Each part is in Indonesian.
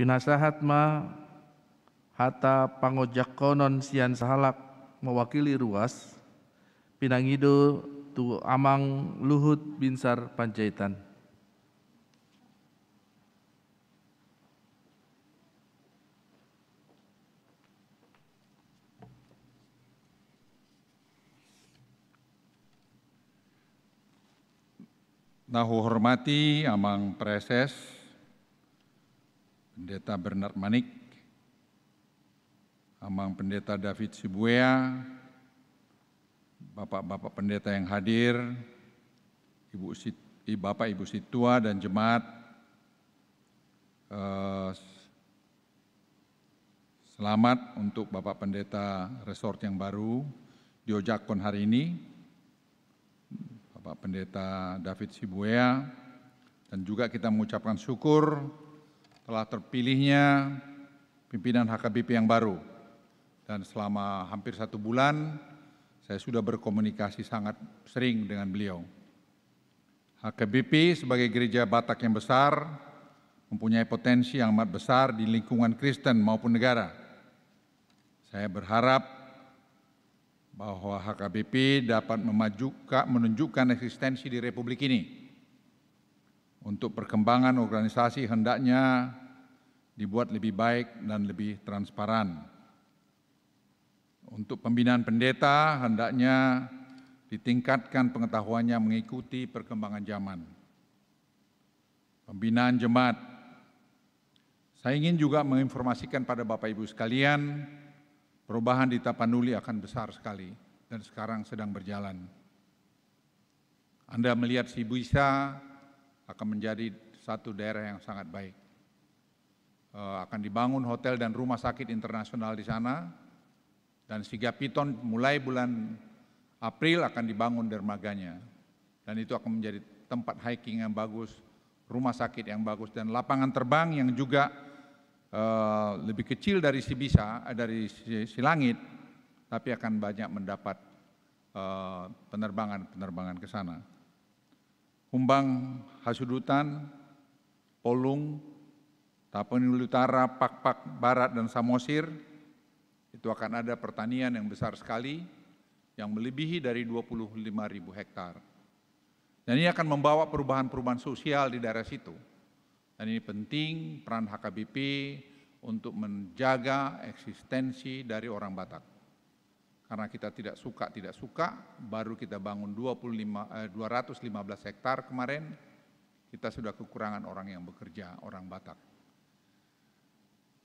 Pinasahat ma hata pangojak konon sian sahalak mewakili ruas pinangido tu amang luhut binsar panjaitan. Nahu hormati amang preses Pendeta Bernard Manik, Amang Pendeta David Sibuea, Bapak-bapak pendeta yang hadir, Ibu Bapak Ibu Situa dan jemaat, eh, Selamat untuk Bapak Pendeta Resort yang baru di Ojakon hari ini, Bapak Pendeta David Sibuea, dan juga kita mengucapkan syukur telah terpilihnya pimpinan HKBP yang baru. Dan selama hampir satu bulan, saya sudah berkomunikasi sangat sering dengan beliau. HKBP sebagai gereja Batak yang besar, mempunyai potensi yang amat besar di lingkungan Kristen maupun negara. Saya berharap bahwa HKBP dapat memajukan, menunjukkan eksistensi di Republik ini untuk perkembangan organisasi hendaknya dibuat lebih baik dan lebih transparan. Untuk pembinaan pendeta hendaknya ditingkatkan pengetahuannya mengikuti perkembangan zaman. Pembinaan jemaat, saya ingin juga menginformasikan pada Bapak Ibu sekalian, perubahan di Tapanuli akan besar sekali dan sekarang sedang berjalan. Anda melihat si buisa akan menjadi satu daerah yang sangat baik. E, akan dibangun hotel dan rumah sakit internasional di sana, dan Siga Piton mulai bulan April akan dibangun dermaganya. Dan itu akan menjadi tempat hiking yang bagus, rumah sakit yang bagus, dan lapangan terbang yang juga e, lebih kecil dari si bisa eh, dari si, langit, tapi akan banyak mendapat penerbangan-penerbangan ke sana. Humbang, Hasudutan, Polung, Tapanuli Utara, Pakpak, Barat, dan Samosir, itu akan ada pertanian yang besar sekali, yang melebihi dari 25 ribu hektar. Dan ini akan membawa perubahan-perubahan sosial di daerah situ. Dan ini penting peran HKBP untuk menjaga eksistensi dari orang Batak karena kita tidak suka tidak suka baru kita bangun 25 eh, 215 hektar kemarin kita sudah kekurangan orang yang bekerja orang Batak.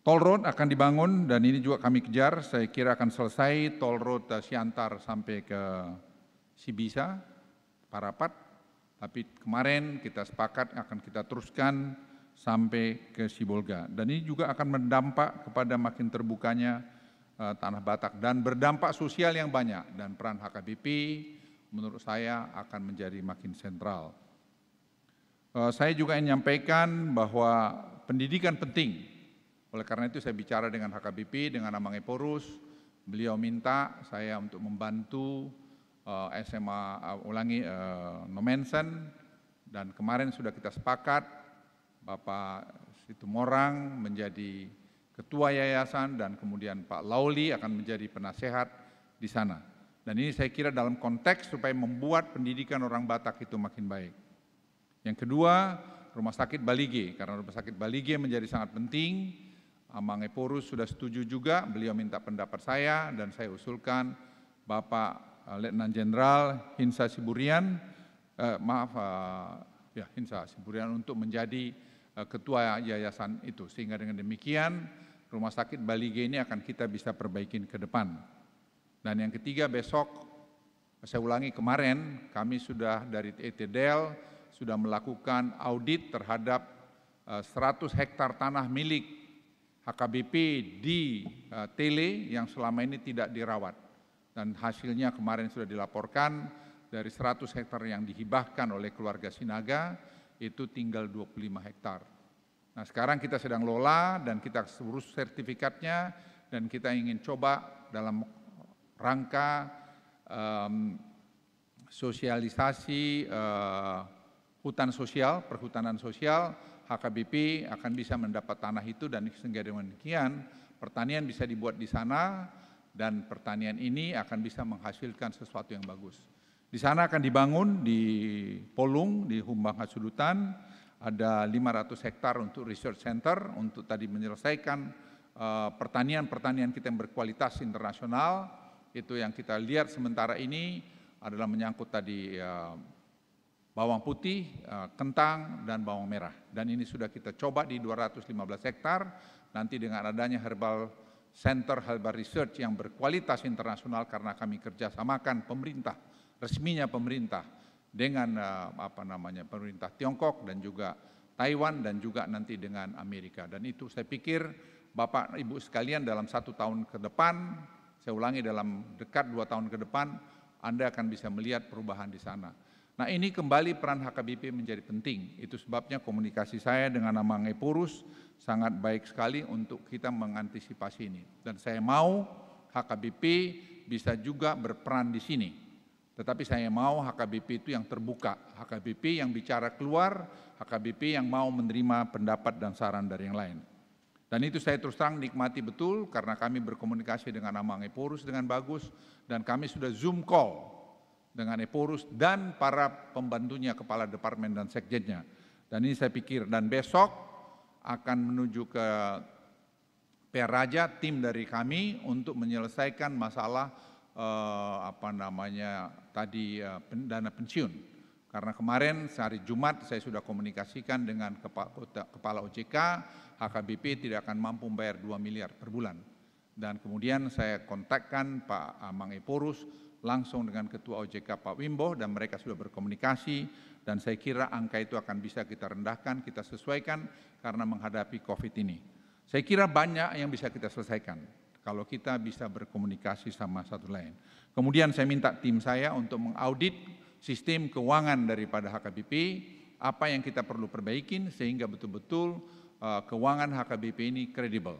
Tol road akan dibangun dan ini juga kami kejar saya kira akan selesai tol road eh, Siantar sampai ke Sibisa Parapat tapi kemarin kita sepakat akan kita teruskan sampai ke Sibolga dan ini juga akan mendampak kepada makin terbukanya Eh, tanah Batak dan berdampak sosial yang banyak dan peran HKBP menurut saya akan menjadi makin sentral. Eh, saya juga ingin menyampaikan bahwa pendidikan penting. Oleh karena itu saya bicara dengan HKBP, dengan Amang Porus, beliau minta saya untuk membantu eh, SMA ulangi Nomensen dan kemarin sudah kita sepakat Bapak Situmorang menjadi ketua yayasan dan kemudian Pak Lauli akan menjadi penasehat di sana. Dan ini saya kira dalam konteks supaya membuat pendidikan orang Batak itu makin baik. Yang kedua, Rumah Sakit Balige, karena Rumah Sakit Balige menjadi sangat penting. Amang Porus sudah setuju juga, beliau minta pendapat saya dan saya usulkan Bapak eh, Letnan Jenderal Hinsa Siburian, eh, maaf, eh, ya Hinsa Siburian untuk menjadi Eh, ketua yayasan itu. Sehingga dengan demikian rumah sakit Bali G ini akan kita bisa perbaikin ke depan. Dan yang ketiga besok, saya ulangi kemarin kami sudah dari ETDEL sudah melakukan audit terhadap 100 eh, hektar tanah milik HKBP di eh, Tele yang selama ini tidak dirawat. Dan hasilnya kemarin sudah dilaporkan dari 100 hektar yang dihibahkan oleh keluarga Sinaga, itu tinggal 25 hektar. Nah sekarang kita sedang lola dan kita urus sertifikatnya dan kita ingin coba dalam rangka um, sosialisasi uh, hutan sosial, perhutanan sosial, HKBP akan bisa mendapat tanah itu dan sehingga demikian pertanian bisa dibuat di sana dan pertanian ini akan bisa menghasilkan sesuatu yang bagus. Di sana akan dibangun di Polung, di Humbang Hasudutan, ada 500 hektar untuk research center untuk tadi menyelesaikan eh, pertanian-pertanian uh, kita yang berkualitas internasional. Itu yang kita lihat sementara ini adalah menyangkut tadi uh, bawang putih, uh, kentang, dan bawang merah. Dan ini sudah kita coba di 215 hektar. Nanti dengan adanya herbal Center halbar Research yang berkualitas internasional karena kami kerjasamakan pemerintah, resminya pemerintah dengan eh, apa namanya pemerintah Tiongkok dan juga Taiwan dan juga nanti dengan Amerika. Dan itu saya pikir Bapak Ibu sekalian dalam satu tahun ke depan, saya ulangi dalam dekat dua tahun ke depan, Anda akan bisa melihat perubahan di sana. Nah ini kembali peran HKBP menjadi penting. Itu sebabnya komunikasi saya dengan Nama Ngepurus sangat baik sekali untuk kita mengantisipasi ini. Dan saya mau HKBP bisa juga berperan di sini. Tetapi saya mau HKBP itu yang terbuka, HKBP yang bicara keluar, HKBP yang mau menerima pendapat dan saran dari yang lain. Dan itu saya terus terang nikmati betul karena kami berkomunikasi dengan Amang Epurus dengan bagus dan kami sudah Zoom call dengan Eporus dan para pembantunya kepala departemen dan sekjennya. Dan ini saya pikir dan besok akan menuju ke Peraja tim dari kami untuk menyelesaikan masalah eh, apa namanya tadi eh, dana pensiun. Karena kemarin sehari Jumat saya sudah komunikasikan dengan kepala OJK, HKBP tidak akan mampu membayar 2 miliar per bulan. Dan kemudian saya kontakkan Pak Amang Eporus langsung dengan Ketua OJK Pak Wimbo dan mereka sudah berkomunikasi dan saya kira angka itu akan bisa kita rendahkan, kita sesuaikan karena menghadapi COVID ini. Saya kira banyak yang bisa kita selesaikan kalau kita bisa berkomunikasi sama satu lain. Kemudian saya minta tim saya untuk mengaudit sistem keuangan daripada HKBP, apa yang kita perlu perbaikin sehingga betul-betul eh, keuangan HKBP ini kredibel.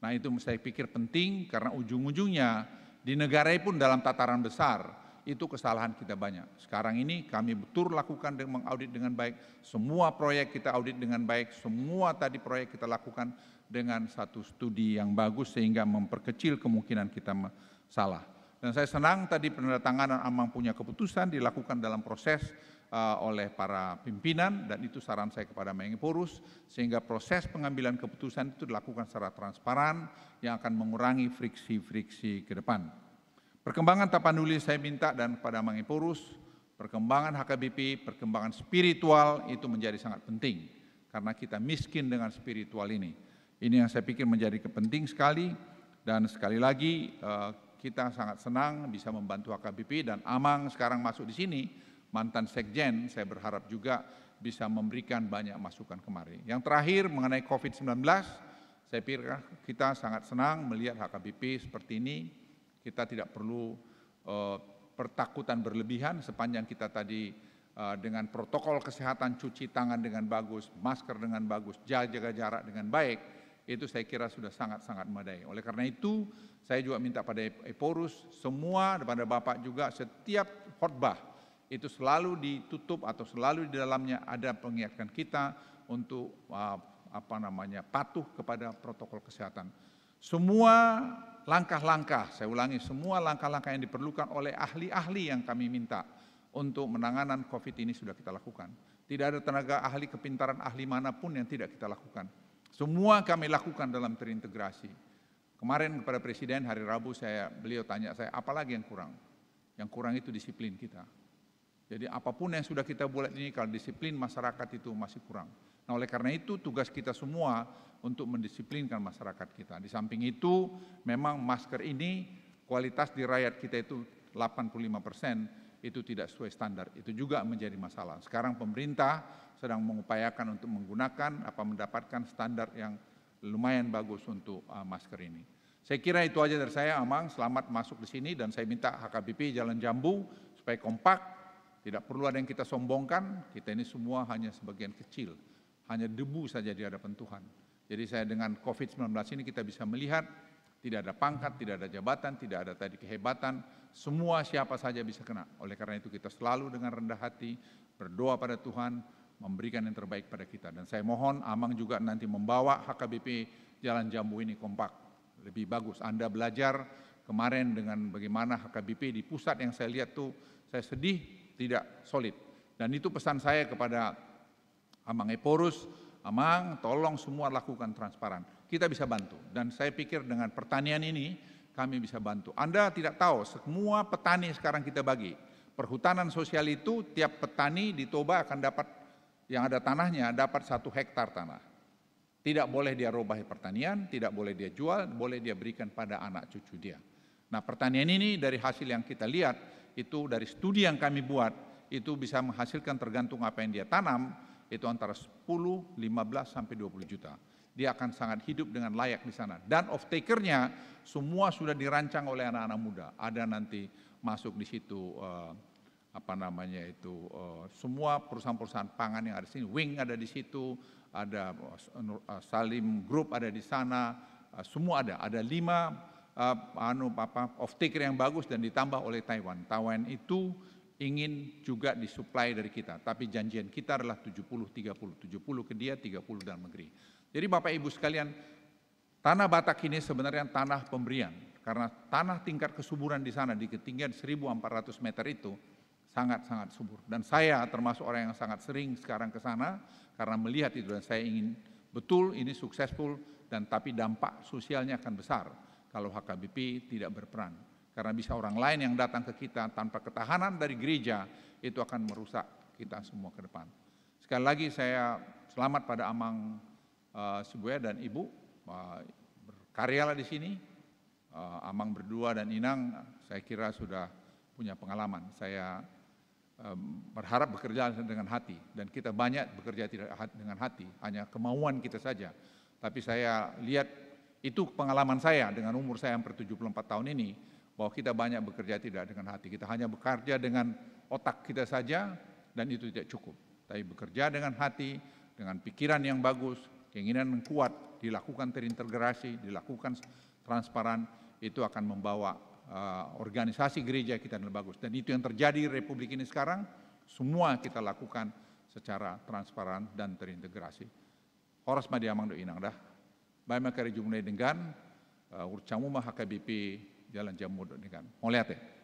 Nah itu saya pikir penting karena ujung-ujungnya di negara pun dalam tataran besar, itu kesalahan kita banyak. Sekarang ini kami betul lakukan dengan mengaudit dengan baik, semua proyek kita audit dengan baik, semua tadi proyek kita lakukan dengan satu studi yang bagus sehingga memperkecil kemungkinan kita salah. Dan saya senang tadi penandatanganan amang punya keputusan dilakukan dalam proses uh, oleh para pimpinan dan itu saran saya kepada Mengepurus sehingga proses pengambilan keputusan itu dilakukan secara transparan yang akan mengurangi friksi-friksi ke depan. Perkembangan Tapanuli saya minta dan kepada Mengepurus, perkembangan HKBP, perkembangan spiritual itu menjadi sangat penting karena kita miskin dengan spiritual ini. Ini yang saya pikir menjadi kepenting sekali dan sekali lagi uh, kita sangat senang bisa membantu HKBP dan Amang sekarang masuk di sini, mantan sekjen, saya berharap juga bisa memberikan banyak masukan kemari. Yang terakhir mengenai COVID-19, saya pikir kita sangat senang melihat HKBP seperti ini, kita tidak perlu uh, pertakutan berlebihan sepanjang kita tadi uh, dengan protokol kesehatan cuci tangan dengan bagus, masker dengan bagus, jaga jarak dengan baik, itu saya kira sudah sangat-sangat memadai. Oleh karena itu, saya juga minta pada Eporus semua kepada Bapak juga setiap khotbah itu selalu ditutup atau selalu di dalamnya ada pengingatkan kita untuk ah, apa namanya patuh kepada protokol kesehatan. Semua langkah-langkah, saya ulangi, semua langkah-langkah yang diperlukan oleh ahli-ahli yang kami minta untuk menanganan COVID ini sudah kita lakukan. Tidak ada tenaga ahli kepintaran ahli manapun yang tidak kita lakukan. Semua kami lakukan dalam terintegrasi. Kemarin kepada Presiden hari Rabu saya beliau tanya saya apa lagi yang kurang? Yang kurang itu disiplin kita. Jadi apapun yang sudah kita buat ini kalau disiplin masyarakat itu masih kurang. Nah oleh karena itu tugas kita semua untuk mendisiplinkan masyarakat kita. Di samping itu memang masker ini kualitas di rakyat kita itu 85 persen, itu tidak sesuai standar. Itu juga menjadi masalah. Sekarang pemerintah sedang mengupayakan untuk menggunakan apa mendapatkan standar yang lumayan bagus untuk uh, masker ini. Saya kira itu aja dari saya, Amang. Selamat masuk di sini dan saya minta HKBP Jalan Jambu supaya kompak, tidak perlu ada yang kita sombongkan. Kita ini semua hanya sebagian kecil, hanya debu saja di hadapan Tuhan. Jadi saya dengan COVID-19 ini kita bisa melihat tidak ada pangkat, tidak ada jabatan, tidak ada tadi kehebatan. Semua siapa saja bisa kena. Oleh karena itu kita selalu dengan rendah hati berdoa pada Tuhan memberikan yang terbaik pada kita. Dan saya mohon Amang juga nanti membawa HKBP Jalan Jambu ini kompak. Lebih bagus. Anda belajar kemarin dengan bagaimana HKBP di pusat yang saya lihat tuh saya sedih tidak solid. Dan itu pesan saya kepada Amang Eporus, Amang tolong semua lakukan transparan kita bisa bantu. Dan saya pikir dengan pertanian ini kami bisa bantu. Anda tidak tahu, semua petani sekarang kita bagi. Perhutanan sosial itu tiap petani di Toba akan dapat yang ada tanahnya dapat satu hektar tanah. Tidak boleh dia robah pertanian, tidak boleh dia jual, boleh dia berikan pada anak cucu dia. Nah pertanian ini dari hasil yang kita lihat itu dari studi yang kami buat itu bisa menghasilkan tergantung apa yang dia tanam itu antara 10, 15 sampai 20 juta dia akan sangat hidup dengan layak di sana. Dan of takernya semua sudah dirancang oleh anak-anak muda. Ada nanti masuk di situ uh, apa namanya itu uh, semua perusahaan-perusahaan pangan yang ada di sini, Wing ada di situ, ada eh, Salim Group ada di sana, uh, semua ada. Ada lima uh, anu apa of taker yang bagus dan ditambah oleh Taiwan. Taiwan itu ingin juga disuplai dari kita. Tapi janjian kita adalah 70-30, 70 ke dia, 30 dalam negeri. Jadi Bapak Ibu sekalian, tanah Batak ini sebenarnya tanah pemberian. Karena tanah tingkat kesuburan di sana di ketinggian 1400 meter itu sangat-sangat subur. Dan saya termasuk orang yang sangat sering sekarang ke sana karena melihat itu dan saya ingin betul ini successful dan tapi dampak sosialnya akan besar kalau HKBP tidak berperan. Karena bisa orang lain yang datang ke kita tanpa ketahanan dari gereja, itu akan merusak kita semua ke depan. Sekali lagi saya selamat pada Amang uh, dan Ibu, uh, eh, berkaryalah di sini. Uh, Amang berdua dan Inang saya kira sudah punya pengalaman. Saya um, berharap bekerja dengan hati. Dan kita banyak bekerja tidak dengan hati, hanya kemauan kita saja. Tapi saya lihat itu pengalaman saya dengan umur saya yang puluh 74 tahun ini, bahwa kita banyak bekerja tidak dengan hati. Kita hanya bekerja dengan otak kita saja dan itu tidak cukup. Tapi bekerja dengan hati, dengan pikiran yang bagus, keinginan yang kuat, dilakukan terintegrasi, dilakukan transparan, itu akan membawa uh, organisasi gereja kita yang bagus. Dan itu yang terjadi di Republik ini sekarang, semua kita lakukan secara transparan dan terintegrasi. Horas madiamang do inang dah. Baik makari jumlah dengan eh, urcamu maha HKBP jalan jamur ini kan. Mau lihat ya?